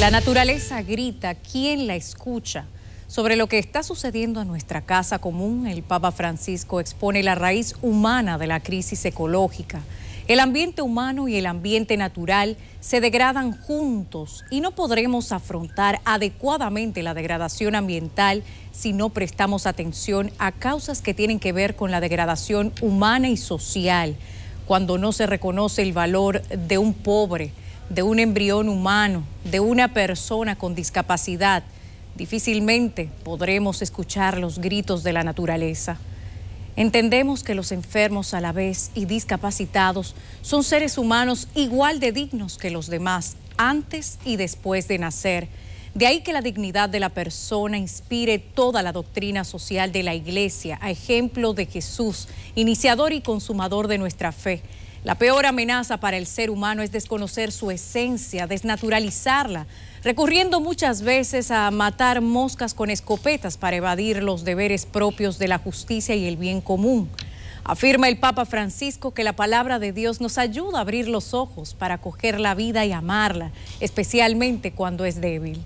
La naturaleza grita, ¿quién la escucha? Sobre lo que está sucediendo en nuestra casa común, el Papa Francisco expone la raíz humana de la crisis ecológica. El ambiente humano y el ambiente natural se degradan juntos y no podremos afrontar adecuadamente la degradación ambiental si no prestamos atención a causas que tienen que ver con la degradación humana y social, cuando no se reconoce el valor de un pobre de un embrión humano, de una persona con discapacidad, difícilmente podremos escuchar los gritos de la naturaleza. Entendemos que los enfermos a la vez y discapacitados son seres humanos igual de dignos que los demás antes y después de nacer. De ahí que la dignidad de la persona inspire toda la doctrina social de la Iglesia, a ejemplo de Jesús, iniciador y consumador de nuestra fe. La peor amenaza para el ser humano es desconocer su esencia, desnaturalizarla, recurriendo muchas veces a matar moscas con escopetas para evadir los deberes propios de la justicia y el bien común. Afirma el Papa Francisco que la palabra de Dios nos ayuda a abrir los ojos para coger la vida y amarla, especialmente cuando es débil.